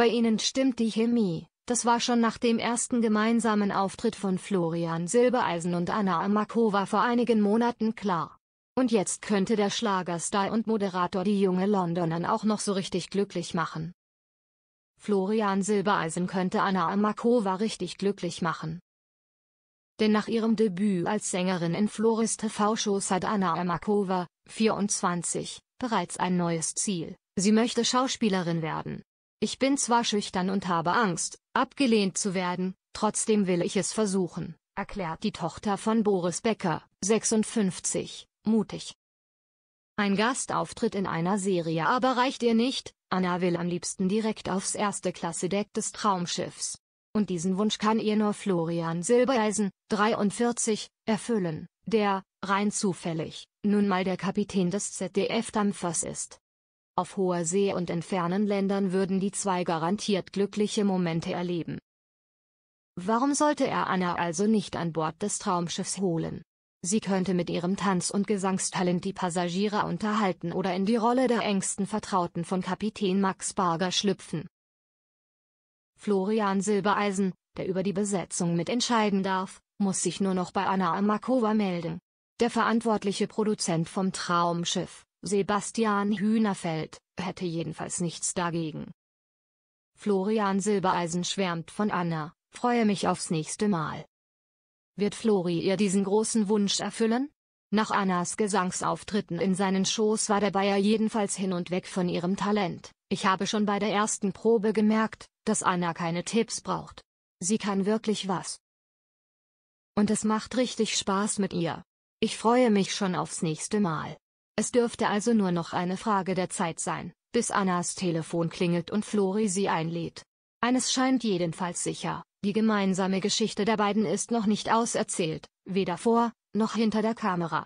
Bei ihnen stimmt die Chemie, das war schon nach dem ersten gemeinsamen Auftritt von Florian Silbereisen und Anna Amakova vor einigen Monaten klar. Und jetzt könnte der Schlagerstar und Moderator die junge Londonerin auch noch so richtig glücklich machen. Florian Silbereisen könnte Anna Amakova richtig glücklich machen. Denn nach ihrem Debüt als Sängerin in Flores TV-Shows hat Anna Amakova, 24, bereits ein neues Ziel, sie möchte Schauspielerin werden. Ich bin zwar schüchtern und habe Angst, abgelehnt zu werden, trotzdem will ich es versuchen, erklärt die Tochter von Boris Becker, 56, mutig. Ein Gastauftritt in einer Serie aber reicht ihr nicht, Anna will am liebsten direkt aufs erste Klasse-Deck des Traumschiffs. Und diesen Wunsch kann ihr nur Florian Silbereisen, 43, erfüllen, der, rein zufällig, nun mal der Kapitän des ZDF-Dampfers ist. Auf hoher See und in fernen Ländern würden die zwei garantiert glückliche Momente erleben. Warum sollte er Anna also nicht an Bord des Traumschiffs holen? Sie könnte mit ihrem Tanz- und Gesangstalent die Passagiere unterhalten oder in die Rolle der engsten Vertrauten von Kapitän Max Barger schlüpfen. Florian Silbereisen, der über die Besetzung mitentscheiden darf, muss sich nur noch bei Anna Amakova melden. Der verantwortliche Produzent vom Traumschiff Sebastian Hühnerfeld, hätte jedenfalls nichts dagegen. Florian Silbereisen schwärmt von Anna, freue mich aufs nächste Mal. Wird Flori ihr diesen großen Wunsch erfüllen? Nach Annas Gesangsauftritten in seinen Shows war der Bayer jedenfalls hin und weg von ihrem Talent. Ich habe schon bei der ersten Probe gemerkt, dass Anna keine Tipps braucht. Sie kann wirklich was. Und es macht richtig Spaß mit ihr. Ich freue mich schon aufs nächste Mal. Es dürfte also nur noch eine Frage der Zeit sein, bis Annas Telefon klingelt und Flori sie einlädt. Eines scheint jedenfalls sicher, die gemeinsame Geschichte der beiden ist noch nicht auserzählt, weder vor, noch hinter der Kamera.